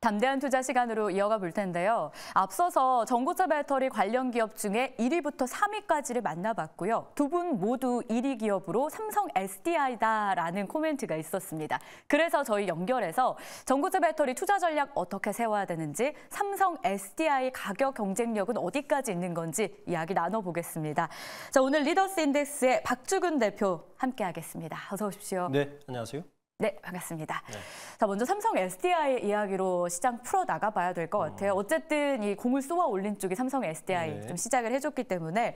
담대한 투자 시간으로 이어가 볼 텐데요. 앞서서 전고차 배터리 관련 기업 중에 1위부터 3위까지를 만나봤고요. 두 분 모두 1위 기업으로 삼성 SDI다라는 코멘트가 있었습니다. 그래서 저희 연결해서 전고차 배터리 투자 전략 어떻게 세워야 되는지 삼성 SDI 가격 경쟁력은 어디까지 있는 건지 이야기 나눠보겠습니다. 자 오늘 리더스 인덱스의 박주근 대표 함께하겠습니다. 어서 오십시오. 네, 안녕하세요. 네, 반갑습니다. 네. 자, 먼저 삼성 SDI 이야기로 시장 풀어 나가 봐야 될 것 같아요. 어. 쨌든이 공을 쏘아 올린 쪽이 삼성 SDI 네. 좀 시작을 해줬기 때문에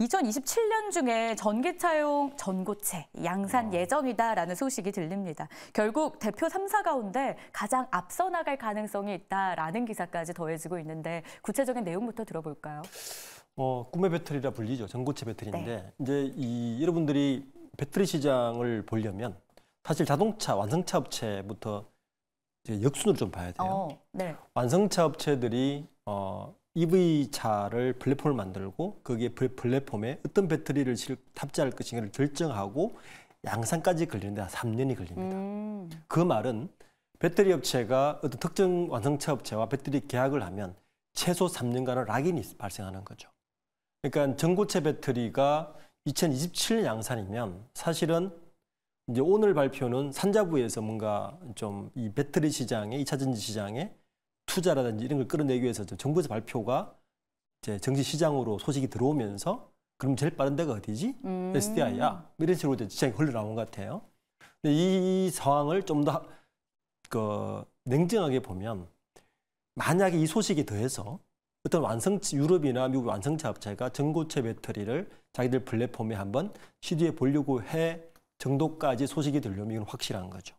2027년 중에 전기차용 전고체 양산 어. 예정이다라는 소식이 들립니다. 결국 대표 3사 가운데 가장 앞서 나갈 가능성이 있다라는 기사까지 더해지고 있는데 구체적인 내용부터 들어볼까요? 어, 꿈의 배터리라 불리죠. 전고체 배터리인데 네. 이제 이 여러분들이 배터리 시장을 보려면 사실 자동차 완성차 업체부터 이제 역순으로 좀 봐야 돼요. 어, 네. 완성차 업체들이 어, EV 차를 플랫폼을 만들고 거기에 플랫폼에 어떤 배터리를 탑재할 것인가를 결정하고 양산까지 걸리는데 한 3년이 걸립니다. 음. 그 말은 배터리 업체가 어떤 특정 완성차 업체와 배터리 계약을 하면 최소 3년간의 락인이 발생하는 거죠. 그러니까 전고체 배터리가 2027년 양산이면 사실은 이제 오늘 발표는 산자부에서 뭔가 좀 이 배터리 시장에 2차 전지 시장에 투자라든지 이런 걸 끌어내기 위해서 정부에서 발표가 이제 정지 시장으로 소식이 들어오면서 그럼 제일 빠른 데가 어디지? 음. SDI야. 뭐 이런 식으로 이제 지장이 흘러나온 것 같아요. 근데 이 상황을 좀 더그 냉정하게 보면 만약에 이 소식에 더해서 어떤 완성차 유럽이나 미국 완성차 업체가 전고체 배터리를 자기들 플랫폼에 한번 시도해 보려고 해 정도까지 소식이 들려면 이건 확실한 거죠.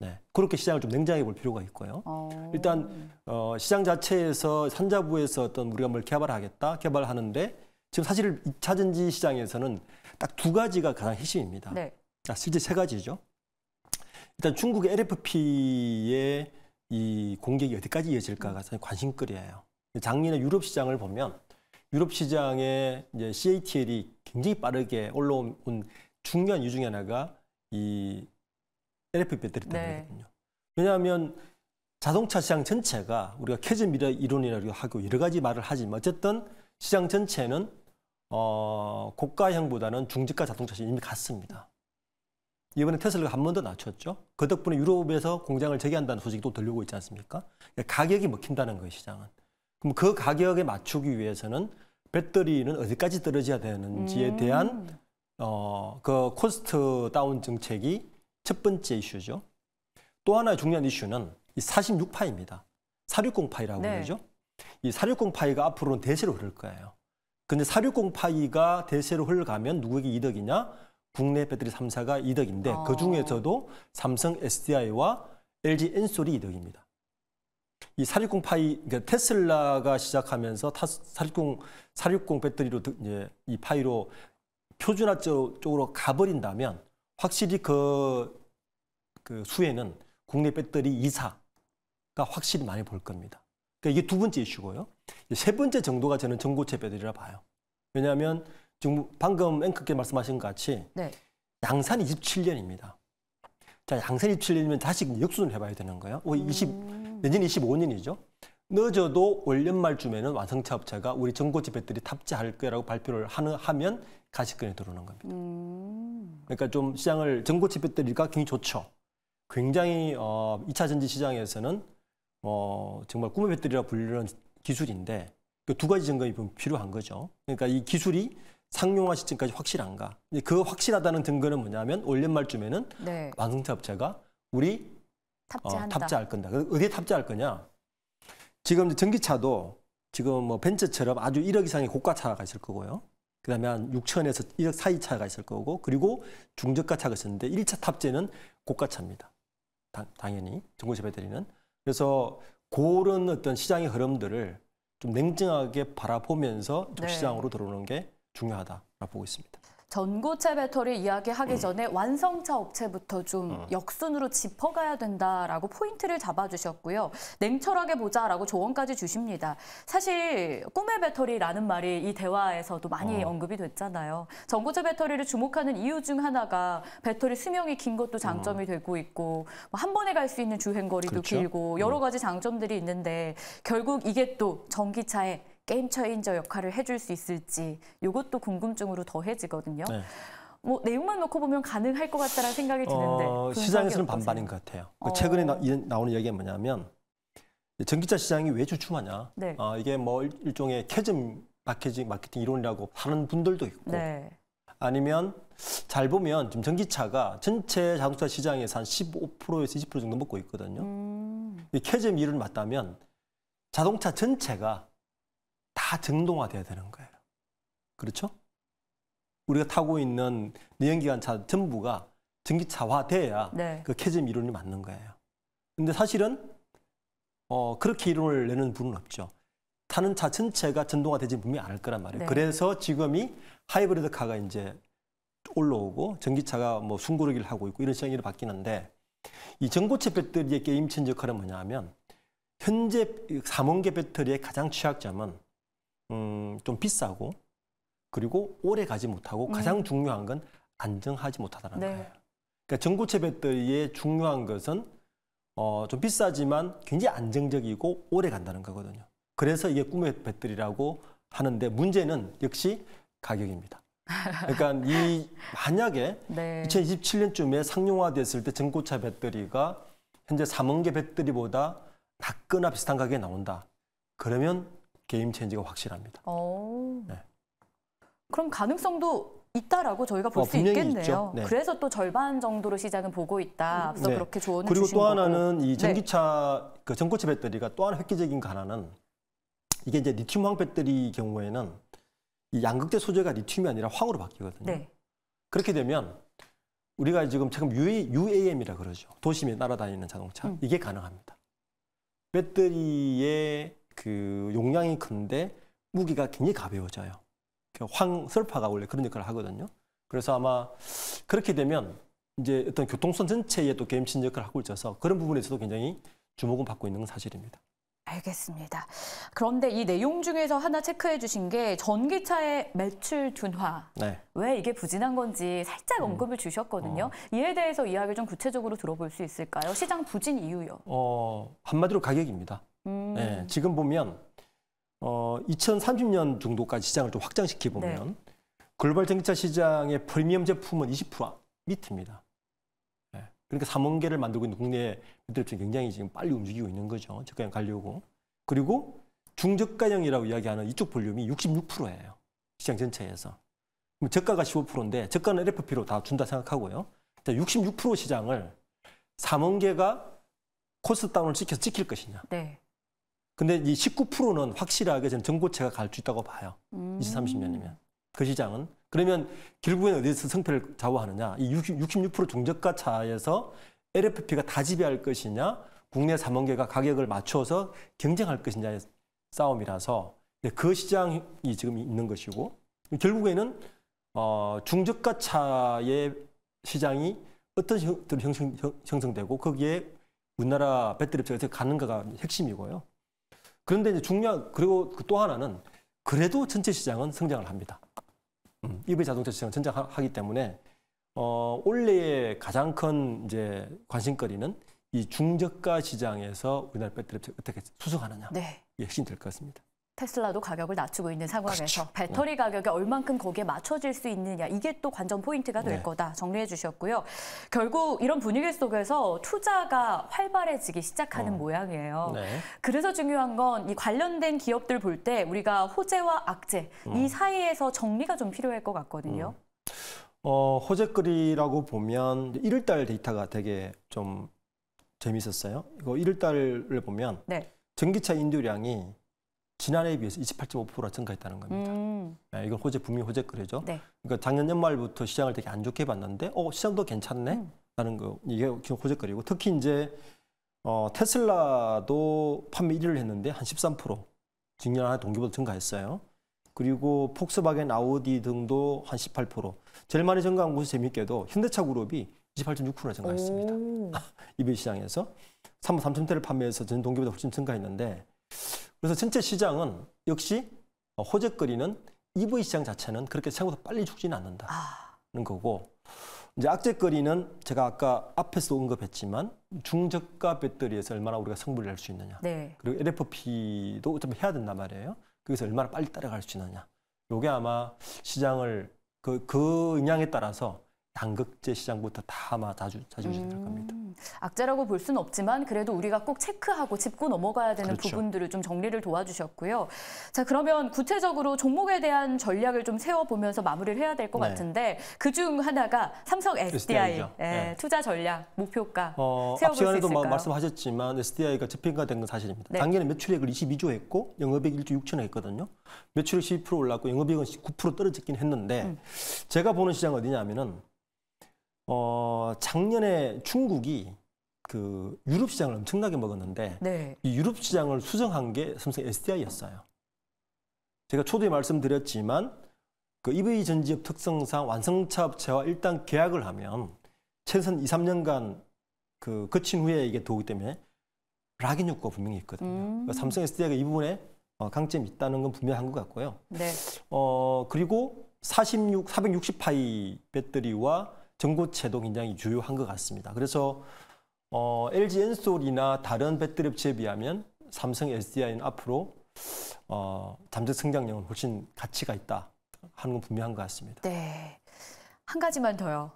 네. 그렇게 시장을 좀 냉정하게 볼 필요가 있고요. 어... 일단 어, 시장 자체에서 산자부에서 어떤 우리가 뭘 개발하겠다 개발하는데 지금 사실 2차 전지 시장에서는 딱 두 가지가 가장 핵심입니다. 네. 아, 실제 세 가지죠. 일단 중국의 LFP의 이 공격이 어디까지 이어질까가 음. 사 관심거리예요. 작년에 유럽 시장을 보면 유럽 시장에 이제 CATL이 굉장히 빠르게 올라온 중요한 이유 중에 하나가 이 LFP 배터리 네. 때문이거든요. 네. 왜냐하면 자동차 시장 전체가 우리가 캐즈 미러 이론이라고 하고 여러 가지 말을 하지만 어쨌든 시장 전체는 어, 고가형보다는 중직가 자동차 시장이 이미 갔습니다. 이번에 테슬라가 한 번 더 낮췄죠. 그 덕분에 유럽에서 공장을 재개한다는 소식이 또 들려오고 있지 않습니까? 그러니까 가격이 먹힌다는 거예요, 시장은. 그럼 그 가격에 맞추기 위해서는 배터리는 어디까지 떨어져야 되는지에 음. 대한 어, 그 코스트 다운 정책이 첫 번째 이슈죠. 또 하나의 중요한 이슈는 이 46파입니다. 4 6 0파이라고 네. 그러죠. 이4 6 0파이가 앞으로는 대세로 흐를 거예요. 근데 4 6 0파이가 대세로 흘러가면 누구에게 이득이냐? 국내 배터리 3사가 이득인데 아. 그중에서도 삼성 SDI와 LG 엔솔이 이득입니다. 이4 6 0파이 그러니까 테슬라가 시작하면서 타, 460, 460 배터리로 이 파이로 표준화 쪽으로 가버린다면 확실히 그, 그 수혜는 국내 배터리 이사가 확실히 많이 볼 겁니다. 그러니까 이게 두 번째 이슈고요. 세 번째 정도가 저는 전고체 배터리라 봐요. 왜냐하면 지금 방금 앵커께 말씀하신 것 같이 네. 양산이 27년입니다. 자, 양산이 27년이면 다시 역순을 해봐야 되는 거예요. 오, 20, 음. 내년 25년이죠. 늦어도 올 연말쯤에는 완성차 업체가 우리 정고지 배터리 탑재할 거라고 발표를 하는, 하면 가시권에 들어오는 겁니다. 음. 그러니까 좀 시장을 전고체 배터리가 굉장히 좋죠. 굉장히 어, 2차 전지 시장에서는 어, 정말 꿈의 배터리라 불리는 기술인데 그 두 가지 점검이 필요한 거죠. 그러니까 이 기술이 상용화 시점까지 확실한가? 그 확실하다는 증거는 뭐냐면 올 연말쯤에는 네. 완성차 업체가 우리 탑재한다. 어, 탑재할 건다. 그 어디에 탑재할 거냐? 지금 전기차도 지금 뭐 벤츠처럼 아주 1억 이상의 고가차가 있을 거고요. 그다음에 한 6천에서 1억 사이 차가 있을 거고 그리고 중저가 차가 있었는데 1차 탑재는 고가차입니다. 당, 당연히 정부 재배들이는 그래서 그런 어떤 시장의 흐름들을 좀 냉정하게 바라보면서 좀 네. 시장으로 들어오는 게중요하다고 보고 있습니다. 전고체 배터리 이야기하기 전에 완성차 업체부터 좀 어. 역순으로 짚어가야 된다라고 포인트를 잡아주셨고요. 냉철하게 보자라고 조언까지 주십니다. 사실 꿈의 배터리라는 말이 이 대화에서도 많이 어. 언급이 됐잖아요. 전고체 배터리를 주목하는 이유 중 하나가 배터리 수명이 긴 것도 장점이 어. 되고 있고 뭐 한 번에 갈 수 있는 주행 거리도 그렇죠? 길고 여러 음. 가지 장점들이 있는데 결국 이게 또 전기차의 게임 체인저 역할을 해줄 수 있을지 이것도 궁금증으로 더해지거든요. 네. 뭐 내용만 놓고 보면 가능할 것 같다라는 생각이 드는데 어, 시장에서는 반반인 것 같아요. 어. 최근에 나, 오는 얘기가 뭐냐면 전기차 시장이 왜 주춤하냐. 네. 어, 이게 뭐 일종의 캐즘 마케팅 마케팅 이론이라고 하는 분들도 있고 네. 아니면 잘 보면 지금 전기차가 전체 자동차 시장에서 한 15%에서 20% 정도 먹고 있거든요. 음. 이 캐즘 이론 맞다면 자동차 전체가 다 정동화돼야 되는 거예요. 그렇죠? 우리가 타고 있는 내연기관차 전부가 전기차화돼야 네. 그 캐즘 이론이 맞는 거예요. 근데 사실은 어, 그렇게 이론을 내는 분은 없죠. 타는 차 전체가 전동화되지 분명히 않을 거란 말이에요. 네. 그래서 지금이 하이브리드 카가 이제 올라오고 전기차가 뭐숭고르기를 하고 있고 이런 시장이 바뀌는데 이 전고체 배터리의 게임 체인지 역할은 뭐냐면 하 현재 삼원계 배터리의 가장 취약점은 음, 좀 비싸고 그리고 오래 가지 못하고 음. 가장 음. 중요한 건 안정하지 못하다는 네. 거예요. 그러니까 전고체 배터리의 중요한 것은 어, 좀 비싸지만 굉장히 안정적이고 오래 간다는 거거든요. 그래서 이게 꿈의 배터리라고 하는데 문제는 역시 가격입니다. 그러니까 이 만약에 네. 2027년쯤에 상용화됐을 때 전고차 배터리가 현재 3억 개 배터리보다 낮거나 비슷한 가격에 나온다. 그러면 게임 체인지가 확실합니다. 어. 네. 그럼 가능성도 있다라고 저희가 볼수 어, 있겠네요. 네. 그래서 또 절반 정도로 시장은 보고 있다. 앞서 네. 그렇게 조언을 그리고 또 하나는 거고. 이 네. 전기차 네. 그 전고체 배터리가 또 하나 획기적인 가나는 이게 이제 리튬 황 배터리 경우에는 이 양극재 소재가 리튬이 아니라 황으로 바뀌거든요. 네. 그렇게 되면 우리가 지금 지금 UAM이라 그러죠. 도심에 날아다니는 자동차 음. 이게 가능합니다. 배터리에 그 용량이 큰데 무기가 굉장히 가벼워져요. 그 황설파가 원래 그런 역할을 하거든요. 그래서 아마 그렇게 되면 이제 어떤 교통선 전체에 또 게임친 역할을 하고 있어서 그런 부분에서도 굉장히 주목은 받고 있는 건 사실입니다. 알겠습니다. 그런데 이 내용 중에서 하나 체크해 주신 게 전기차의 매출 둔화. 네. 왜 이게 부진한 건지 살짝 음. 언급을 주셨거든요. 어. 이에 대해서 이야기를 좀 구체적으로 들어볼 수 있을까요? 시장 부진 이유요. 어, 한마디로 가격입니다. 음. 예, 지금 보면 어, 2030년 정도까지 시장을 좀 확장시켜 보면 네. 글로벌 전기차 시장의 프리미엄 제품은 20% 밑입니다. 예, 그러니까 삼억개를 만들고 있는 국내 배터리 굉장히 지금 빨리 움직이고 있는 거죠. 저가형 가려고. 그리고 중저가형이라고 이야기하는 이쪽 볼륨이 66%예요. 시장 전체에서. 그럼 저가가 15%인데 저가는 LFP로 다 준다 생각하고요. 66% 시장을 삼억개가 코스 다운을 시켜서 지킬 것이냐. 네. 근데 이 19%는 확실하게 저는 전고체가 갈 수 있다고 봐요. 음. 20, 30년이면. 그 시장은. 그러면 결국엔 어디서 승패를 좌우하느냐. 이 60, 66% 중저가 차에서 LFP가 다 지배할 것이냐, 국내 삼원계가 가격을 맞춰서 경쟁할 것이냐의 싸움이라서 그 시장이 지금 있는 것이고 결국에는 어, 중저가 차의 시장이 어떤 형태로 형성, 형, 성되고 거기에 우리나라 배터리 업체가 가는가가 핵심이고요. 그런데 이제 중요한 그리고 그 또 하나는 그래도 전체 시장은 성장을 합니다. 음, EV 자동차 시장은 성장하기 때문에 어, 올해의 가장 큰 이제 관심거리는 이 중저가 시장에서 우리나라 배터리 업체가 어떻게 수승하느냐 네. 예, 핵심이 될 것 같습니다. 테슬라도 가격을 낮추고 있는 상황에서 그렇 배터리 네. 가격이 얼만큼 거기에 맞춰질 수 있느냐 이게 또 관전 포인트가 될 네. 거다 정리해 주셨고요. 결국 이런 분위기 속에서 투자가 활발해지기 시작하는 어. 모양이에요. 네. 그래서 중요한 건 이 관련된 기업들 볼 때 우리가 호재와 악재 음. 이 사이에서 정리가 좀 필요할 것 같거든요. 음. 어, 호재거이라고 보면 1월달 데이터가 되게 좀 재밌었어요. 이거 1월달을 보면 네. 전기차 인도량이 지난해에 비해서 2 8 5가 증가했다는 겁니다. 음. 네, 이건 호재 북미 호재 거래죠. 네. 그러니까 작년 연말부터 시장을 되게 안 좋게 봤는데 어 시장도 괜찮네 음. 라는 거 이게 호재 거리고 특히 이제 어, 테슬라도 판매 1위를 했는데 한 13% 직년 한 동기보다 증가했어요. 그리고 폭스바겐, 아우디 등도 한 18%. 제일 많이 증가한 곳이 재밌게도 현대차 그룹이 28.6%나 증가했습니다. 이베 시장에서 3 3천 대를 판매해서 전 동기보다 훨씬 증가했는데 그래서 전체 시장은 역시 호재거리는 EV 시장 자체는 그렇게 생각보다 빨리 죽지는 않는다는 아. 거고 이제 악재거리는 제가 아까 앞에서 언급했지만 중저가 배터리에서 얼마나 우리가 성불을 할수 있느냐 네. 그리고 LFP도 어차피 해야 된단 말이에요. 그래서 얼마나 빨리 따라갈 수 있느냐 요게 아마 시장을 그, 그 영향에 따라서 당극제 시장부터 다 아마 자주 자주 진행할 음. 겁니다. 악재라고 볼 수는 없지만 그래도 우리가 꼭 체크하고 짚고 넘어가야 되는 그렇죠. 부분들을 좀 정리를 도와주셨고요. 자 그러면 구체적으로 종목에 대한 전략을 좀 세워보면서 마무리를 해야 될것 네. 같은데 그 중 하나가 삼성 SDI 네, 네. 투자 전략 목표가 어, 세워볼 수 있을까요? 앞 말씀하셨지만 SDI가 재평가된 건 사실입니다. 네. 당기는 매출액을 22조 했고 영업이익 1조 6천억 했거든요. 매출액 12% 올랐고 영업이익은 9%떨어졌긴 했는데 음. 제가 보는 시장 은 어디냐면은 하 어, 작년에 중국이 그 유럽 시장을 엄청나게 먹었는데 네. 이 유럽 시장을 수정한 게 삼성 SDI였어요. 제가 초두에 말씀드렸지만 그 EV 전지업 특성상 완성차 업체와 일단 계약을 하면 최소한 2, 3년간 그 거친 후에 이게 도우기 때문에 락인 효과가 분명히 있거든요. 음. 그러니까 삼성 SDI가 이 부분에 어, 강점이 있다는 건 분명한 것 같고요. 네. 어, 그리고 46, 460파이 배터리와 전고체도 굉장히 주요한 것 같습니다. 그래서 어, LG 엔솔이나 다른 배터리 업체에 비하면 삼성 SDI는 앞으로 어, 잠재 성장력은 훨씬 가치가 있다 하는 건 분명한 것 같습니다. 네, 한 가지만 더요.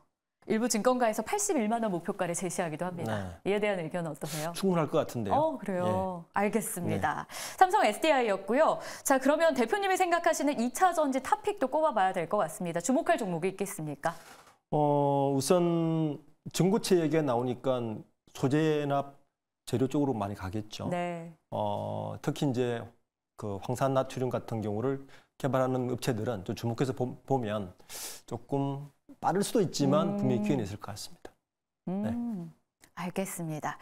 일부 증권가에서 81만 원 목표가를 제시하기도 합니다. 네. 이에 대한 의견 어떠세요? 충분할 것 같은데요. 어, 그래요. 네. 알겠습니다. 네. 삼성 SDI였고요. 자, 그러면 대표님이 생각하시는 2차 전지 탑픽도 꼽아봐야 될 것 같습니다. 주목할 종목이 있겠습니까? 어, 우선 중고체 얘기가 나오니까 소재나 재료 쪽으로 많이 가겠죠. 네. 어, 특히 이제 그 황산 나트륨 같은 경우를 개발하는 업체들은 좀 주목해서 보, 면 조금 빠를 수도 있지만 음. 분명히 기회는 있을 것 같습니다. 음. 네. 알겠습니다.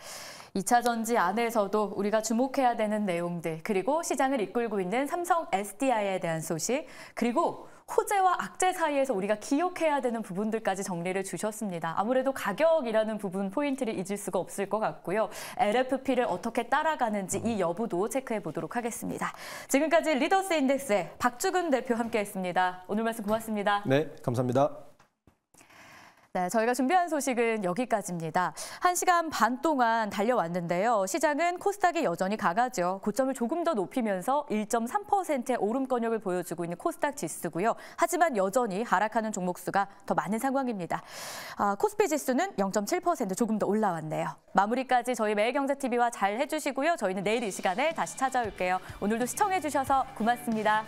2차 전지 안에서도 우리가 주목해야 되는 내용들, 그리고 시장을 이끌고 있는 삼성 SDI에 대한 소식, 그리고 호재와 악재 사이에서 우리가 기억해야 되는 부분들까지 정리를 주셨습니다. 아무래도 가격이라는 부분 포인트를 잊을 수가 없을 것 같고요. LFP를 어떻게 따라가는지 이 여부도 체크해 보도록 하겠습니다. 지금까지 리더스 인덱스의 박주근 대표 함께했습니다. 오늘 말씀 고맙습니다. 네, 감사합니다. 네, 저희가 준비한 소식은 여기까지입니다. 한시간반 동안 달려왔는데요. 시장은 코스닥이 여전히 강하죠. 고점을 조금 더 높이면서 1.3%의 오름권역을 보여주고 있는 코스닥 지수고요. 하지만 여전히 하락하는 종목 수가 더 많은 상황입니다. 아, 코스피 지수는 0.7% 조금 더 올라왔네요. 마무리까지 저희 매일경제TV와 잘 해주시고요. 저희는 내일 이 시간에 다시 찾아올게요. 오늘도 시청해주셔서 고맙습니다.